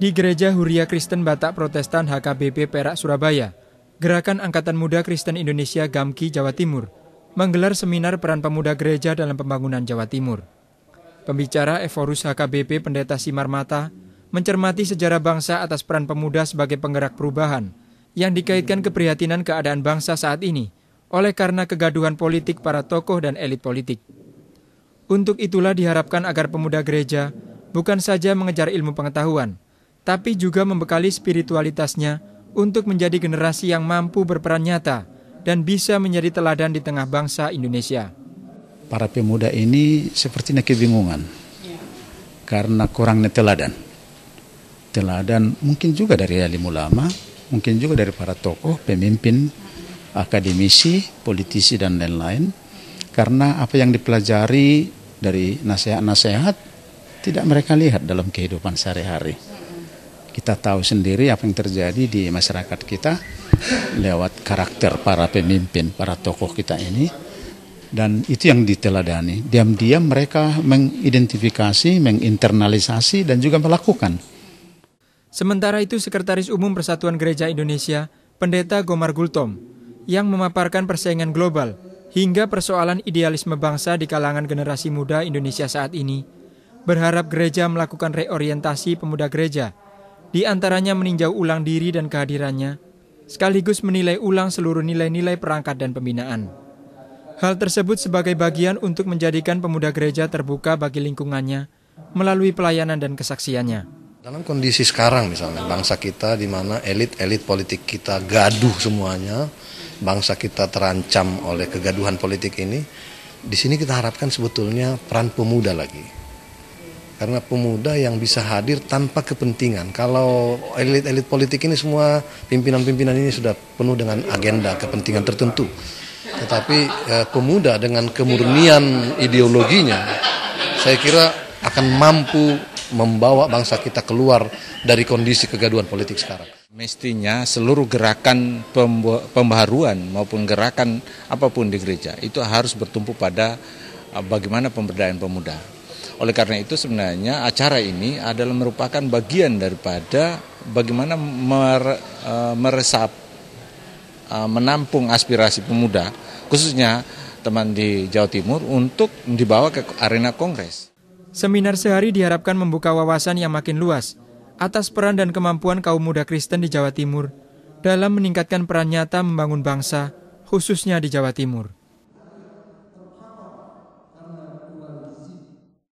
di Gereja Huria Kristen Batak Protestan HKBP Perak Surabaya, Gerakan Angkatan Muda Kristen Indonesia Gamki Jawa Timur menggelar seminar peran pemuda gereja dalam pembangunan Jawa Timur. Pembicara Eforus HKBP Pendeta Simarmata mencermati sejarah bangsa atas peran pemuda sebagai penggerak perubahan yang dikaitkan keprihatinan keadaan bangsa saat ini oleh karena kegaduhan politik para tokoh dan elit politik. Untuk itulah diharapkan agar pemuda gereja bukan saja mengejar ilmu pengetahuan, tapi juga membekali spiritualitasnya untuk menjadi generasi yang mampu berperan nyata dan bisa menjadi teladan di tengah bangsa Indonesia. Para pemuda ini sepertinya kebingungan ya. karena kurangnya teladan. Teladan mungkin juga dari alim ulama, mungkin juga dari para tokoh, pemimpin, akademisi, politisi dan lain-lain. Karena apa yang dipelajari dari nasihat-nasihat tidak mereka lihat dalam kehidupan sehari-hari. Kita tahu sendiri apa yang terjadi di masyarakat kita lewat karakter para pemimpin, para tokoh kita ini. Dan itu yang diteladani. Diam-diam mereka mengidentifikasi, menginternalisasi, dan juga melakukan. Sementara itu, Sekretaris Umum Persatuan Gereja Indonesia, Pendeta Gomar Gultom, yang memaparkan persaingan global hingga persoalan idealisme bangsa di kalangan generasi muda Indonesia saat ini, berharap gereja melakukan reorientasi pemuda gereja di antaranya meninjau ulang diri dan kehadirannya, sekaligus menilai ulang seluruh nilai-nilai perangkat dan pembinaan. Hal tersebut sebagai bagian untuk menjadikan pemuda gereja terbuka bagi lingkungannya melalui pelayanan dan kesaksiannya. Dalam kondisi sekarang misalnya bangsa kita di mana elit-elit politik kita gaduh semuanya, bangsa kita terancam oleh kegaduhan politik ini, di sini kita harapkan sebetulnya peran pemuda lagi karena pemuda yang bisa hadir tanpa kepentingan. Kalau elit-elit politik ini semua pimpinan-pimpinan ini sudah penuh dengan agenda kepentingan tertentu. Tetapi eh, pemuda dengan kemurnian ideologinya, saya kira akan mampu membawa bangsa kita keluar dari kondisi kegaduhan politik sekarang. Mestinya seluruh gerakan pembaharuan maupun gerakan apapun di gereja itu harus bertumpu pada eh, bagaimana pemberdayaan pemuda. Oleh karena itu sebenarnya acara ini adalah merupakan bagian daripada bagaimana mer, e, meresap, e, menampung aspirasi pemuda, khususnya teman di Jawa Timur untuk dibawa ke arena kongres. Seminar sehari diharapkan membuka wawasan yang makin luas atas peran dan kemampuan kaum muda Kristen di Jawa Timur dalam meningkatkan peran nyata membangun bangsa, khususnya di Jawa Timur.